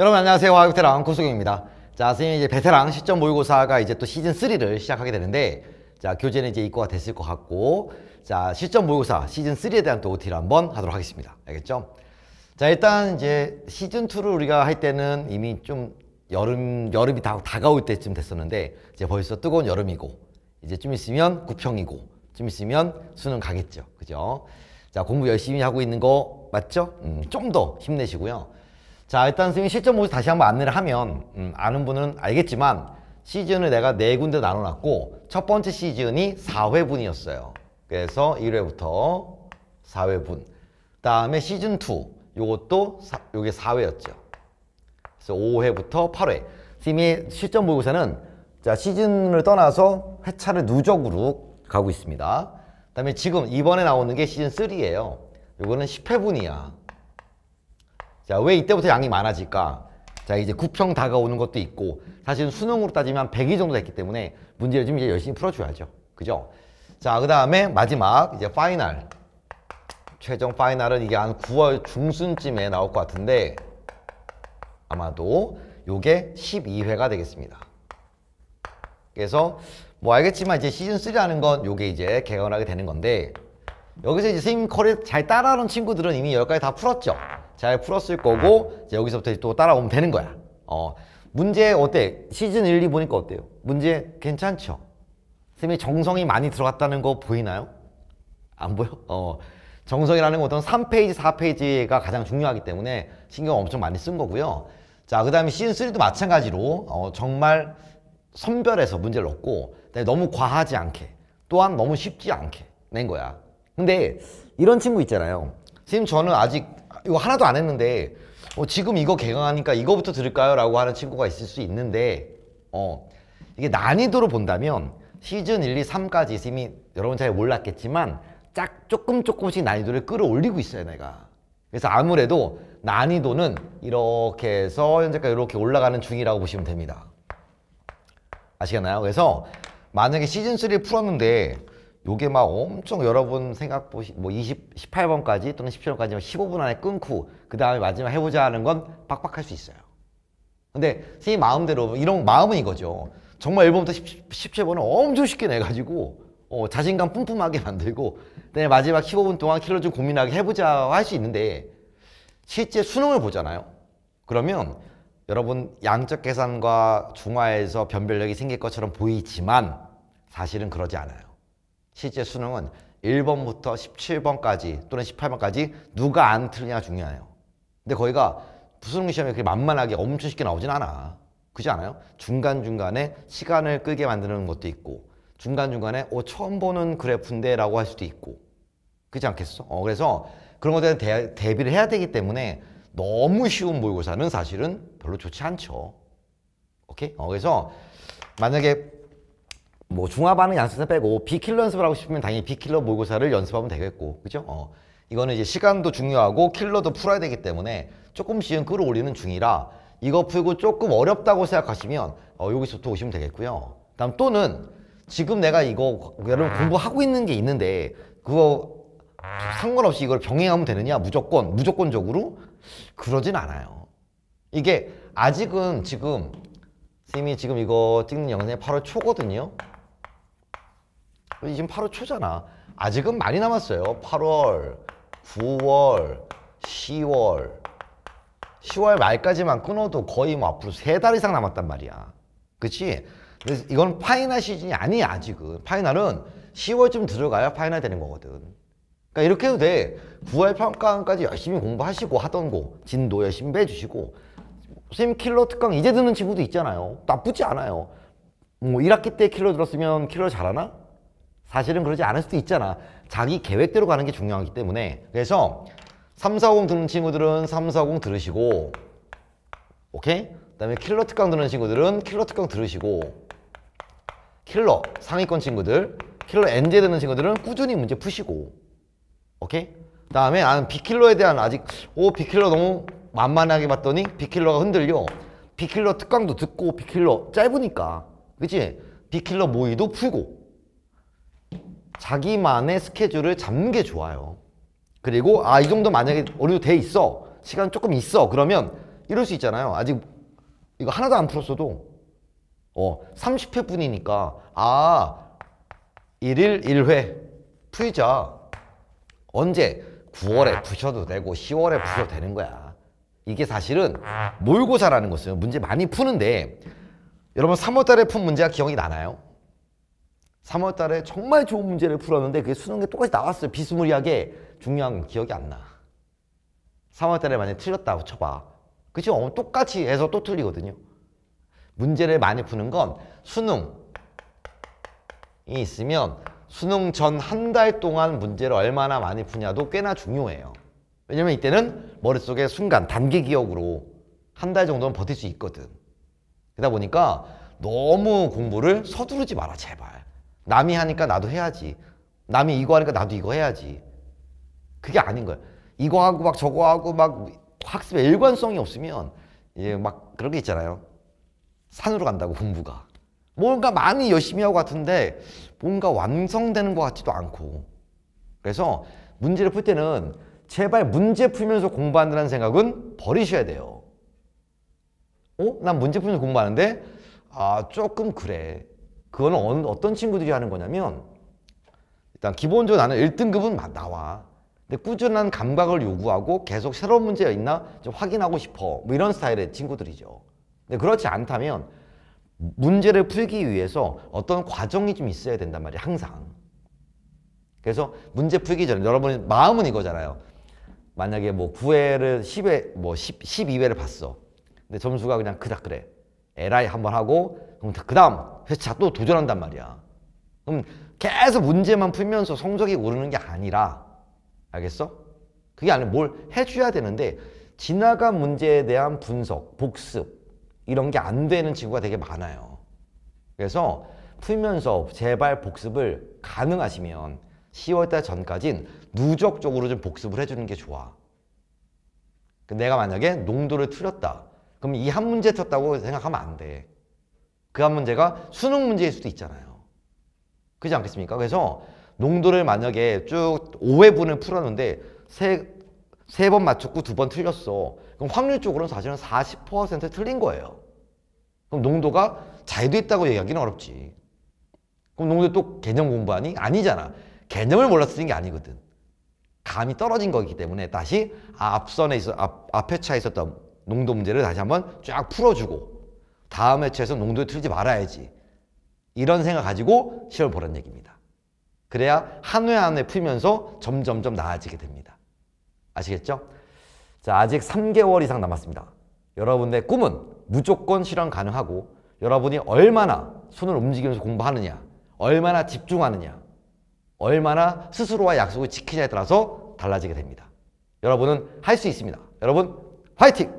여러분 안녕하세요 화요테랑 고수경입니다 자 선생님 이제 베테랑 실전 모의고사가 이제 또 시즌 3를 시작하게 되는데 자 교재는 이제 입고가 됐을 것 같고 자 실전 모의고사 시즌 3에 대한 또 OT를 한번 하도록 하겠습니다 알겠죠? 자 일단 이제 시즌 2를 우리가 할 때는 이미 좀 여름 여름이 다, 다가올 때쯤 됐었는데 이제 벌써 뜨거운 여름이고 이제 좀 있으면 구평이고 좀 있으면 수능 가겠죠 그죠? 자 공부 열심히 하고 있는 거 맞죠? 음, 좀더 힘내시고요 자 일단 선생님 실전 모집 다시 한번 안내를 하면 음, 아는 분은 알겠지만 시즌을 내가 네 군데 나눠놨고 첫 번째 시즌이 4회분이었어요 그래서 1회부터 4회분 다음에 시즌 2 요것도 사, 요게 4회였죠 그래서 5회부터 8회 선생님이 실전 모의고사는 자 시즌을 떠나서 회차를 누적으로 가고 있습니다 그 다음에 지금 이번에 나오는 게 시즌 3예요 요거는 10회분이야 자, 왜 이때부터 양이 많아질까? 자, 이제 구평 다가오는 것도 있고 사실은 수능으로 따지면 100위 정도 됐기 때문에 문제를 좀 이제 열심히 풀어줘야죠. 그죠? 자, 그 다음에 마지막 이제 파이널. 최종 파이널은 이게 한 9월 중순쯤에 나올 것 같은데 아마도 요게 12회가 되겠습니다. 그래서 뭐 알겠지만 이제 시즌3라는 건 요게 이제 개원하게 되는 건데 여기서 이제 선생님 커리 잘 따라하는 친구들은 이미 여기까지 다 풀었죠. 잘 풀었을 거고 이제 여기서부터 또 따라오면 되는 거야 어 문제 어때? 시즌 1, 2 보니까 어때요? 문제 괜찮죠? 선생님이 정성이 많이 들어갔다는 거 보이나요? 안 보여? 어 정성이라는 것은 3페이지, 4페이지가 가장 중요하기 때문에 신경 엄청 많이 쓴 거고요 자, 그 다음에 시즌3도 마찬가지로 어, 정말 선별해서 문제를 얻고 너무 과하지 않게 또한 너무 쉽지 않게 낸 거야 근데 이런 친구 있잖아요 선생님 저는 아직 이거 하나도 안 했는데 어, 지금 이거 개강하니까 이거부터 들을까요? 라고 하는 친구가 있을 수 있는데 어, 이게 난이도로 본다면 시즌 1, 2, 3까지 이미 여러분 잘 몰랐겠지만 짝 조금 조금씩 난이도를 끌어올리고 있어요 내가 그래서 아무래도 난이도는 이렇게 해서 현재까지 이렇게 올라가는 중이라고 보시면 됩니다 아시겠나요? 그래서 만약에 시즌3 풀었는데 요게 막 엄청 여러분 생각 보시 뭐 20, 18번까지 또는 17번까지 15분 안에 끊고 그 다음에 마지막 해보자 하는 건 빡빡할 수 있어요. 근데 선생님 마음대로 이런 마음은 이거죠. 정말 1번부터 10, 17번은 엄청 쉽게 내가지고 어, 자신감 뿜뿜하게 만들고 그다음에 마지막 15분 동안 키를 좀 고민하게 해보자 할 수 있는데 실제 수능을 보잖아요. 그러면 여러분 양적 계산과 중화에서 변별력이 생길 것처럼 보이지만 사실은 그러지 않아요. 실제 수능은 1번부터 17번까지 또는 18번까지 누가 안 틀느냐가 중요해요. 근데 거기가 수능 시험이 그렇게 만만하게 엄청 쉽게 나오진 않아. 그렇지 않아요? 중간중간에 시간을 끌게 만드는 것도 있고 중간중간에 어, 처음 보는 그래프인데 라고 할 수도 있고 그렇지 않겠어? 어, 그래서 그런 것에 대 대비를 해야 되기 때문에 너무 쉬운 모의고사는 사실은 별로 좋지 않죠. 오케이? 어, 그래서 만약에 뭐 중화반응 양수는 빼고 비킬러 연습을 하고 싶으면 당연히 비킬러 모의고사를 연습하면 되겠고 그죠? 어. 이거는 이제 시간도 중요하고 킬러도 풀어야 되기 때문에 조금씩은 끌어올리는 중이라 이거 풀고 조금 어렵다고 생각하시면 어, 여기서부터 오시면 되겠고요 다음 또는 지금 내가 이거 여러분 공부하고 있는 게 있는데 그거 상관없이 이걸 병행하면 되느냐 무조건 무조건적으로 그러진 않아요 이게 아직은 지금 선생님이 지금 이거 찍는 영상이 8월 초거든요 지금 8월 초잖아. 아직은 많이 남았어요. 8월, 9월, 10월, 10월 말까지만 끊어도 거의 뭐 앞으로 세 달 이상 남았단 말이야. 그치? 근데 이건 파이널 시즌이 아니야, 아직은. 파이널은 10월쯤 들어가야 파이널 되는 거거든. 그러니까 이렇게 해도 돼. 9월 평가까지 열심히 공부하시고 하던 거, 진도 열심히 빼주시고, 선생님 킬러 특강 이제 듣는 친구도 있잖아요. 나쁘지 않아요. 뭐 1학기 때 킬러 들었으면 킬러 잘하나? 사실은 그러지 않을 수도 있잖아. 자기 계획대로 가는 게 중요하기 때문에 그래서 340 듣는 친구들은 340 들으시고 오케이? 그다음에 킬러 특강 듣는 친구들은 킬러 특강 들으시고 킬러 상위권 친구들 킬러 엔제 듣는 친구들은 꾸준히 문제 푸시고 오케이? 그다음에 나는 비킬러에 대한 아직 오 비킬러 너무 만만하게 봤더니 비킬러가 흔들려 비킬러 특강도 듣고 비킬러 짧으니까 그치? 비킬러 모의도 풀고 자기만의 스케줄을 잡는 게 좋아요. 그리고 아 이 정도 만약에 어느 돼 있어 시간 조금 있어 그러면 이럴 수 있잖아요. 아직 이거 하나도 안 풀었어도 어 30회 뿐이니까 아 1일 1회 풀자 언제 9월에 부셔도 되고 10월에 부셔도 되는 거야. 이게 사실은 모고사라는 것은 문제 많이 푸는데 여러분 3월달에 푼 문제가 기억이 나나요? 3월 달에 정말 좋은 문제를 풀었는데 그게 수능에 똑같이 나왔어요. 비스무리하게. 중요한 건 기억이 안 나. 3월 달에 만약에 틀렸다고 쳐봐. 그치? 어, 똑같이 해서 또 틀리거든요. 문제를 많이 푸는 건 수능이 있으면 수능 전 한 달 동안 문제를 얼마나 많이 푸냐도 꽤나 중요해요. 왜냐면 이때는 머릿속에 순간 단기 기억으로 한 달 정도는 버틸 수 있거든. 그러다 보니까 너무 공부를 서두르지 마라 제발. 남이 하니까 나도 해야지. 남이 이거 하니까 나도 이거 해야지. 그게 아닌 거예 이거 하고 막 저거 하고 막 학습의 일관성이 없으면 예, 막 그런 게 있잖아요. 산으로 간다고 공부가. 뭔가 많이 열심히 하고 같은데 뭔가 완성되는 것 같지도 않고. 그래서 문제를 풀 때는 제발 문제 풀면서 공부한다는 생각은 버리셔야 돼요. 어? 난 문제 풀면서 공부하는데 아 조금 그래. 그거는 어떤 친구들이 하는 거냐면 일단 기본적으로 나는 1등급은 나와. 근데 꾸준한 감각을 요구하고 계속 새로운 문제가 있나 좀 확인하고 싶어. 뭐 이런 스타일의 친구들이죠. 근데 그렇지 않다면 문제를 풀기 위해서 어떤 과정이 좀 있어야 된단 말이야 항상. 그래서 문제 풀기 전에 여러분 마음은 이거잖아요. 만약에 뭐 9회를 10회 뭐 10, 12회를 봤어. 근데 점수가 그냥 그닥 그래. 에라이 한번 하고 그럼 그다음 그래서 자, 또 도전한단 말이야. 그럼 계속 문제만 풀면서 성적이 오르는 게 아니라, 알겠어? 그게 아니라 뭘 해줘야 되는데, 지나간 문제에 대한 분석, 복습, 이런 게 안 되는 친구가 되게 많아요. 그래서 풀면서 제발 복습을 가능하시면 10월달 전까진 누적적으로 좀 복습을 해주는 게 좋아. 그 내가 만약에 농도를 틀렸다. 그럼 이 한 문제 틀렸다고 생각하면 안 돼. 그한 문제가 수능 문제일 수도 있잖아요. 그렇지 않겠습니까? 그래서 농도를 만약에 쭉 5회분을 풀었는데 세, 세 번 맞췄고 두 번 틀렸어. 그럼 확률적으로는 사실은 40% 틀린 거예요. 그럼 농도가 자유도 있다고 얘기하기는 어렵지. 그럼 농도 또 개념 공부하니? 아니잖아. 개념을 몰라 서 쓰는 게 아니거든. 감이 떨어진 거기 때문에 다시 아, 앞선에 있어 앞, 앞에차 있었던 농도 문제를 다시 한번 쫙 풀어주고 다음 회차에서 농도에 틀지 말아야지. 이런 생각 가지고 시험을 보란 얘기입니다. 그래야 한 회 한 회 풀면서 점점점 나아지게 됩니다. 아시겠죠? 자, 아직 3개월 이상 남았습니다. 여러분의 꿈은 무조건 실현 가능하고 여러분이 얼마나 손을 움직이면서 공부하느냐, 얼마나 집중하느냐, 얼마나 스스로와 약속을 지키냐에 따라서 달라지게 됩니다. 여러분은 할 수 있습니다. 여러분, 화이팅!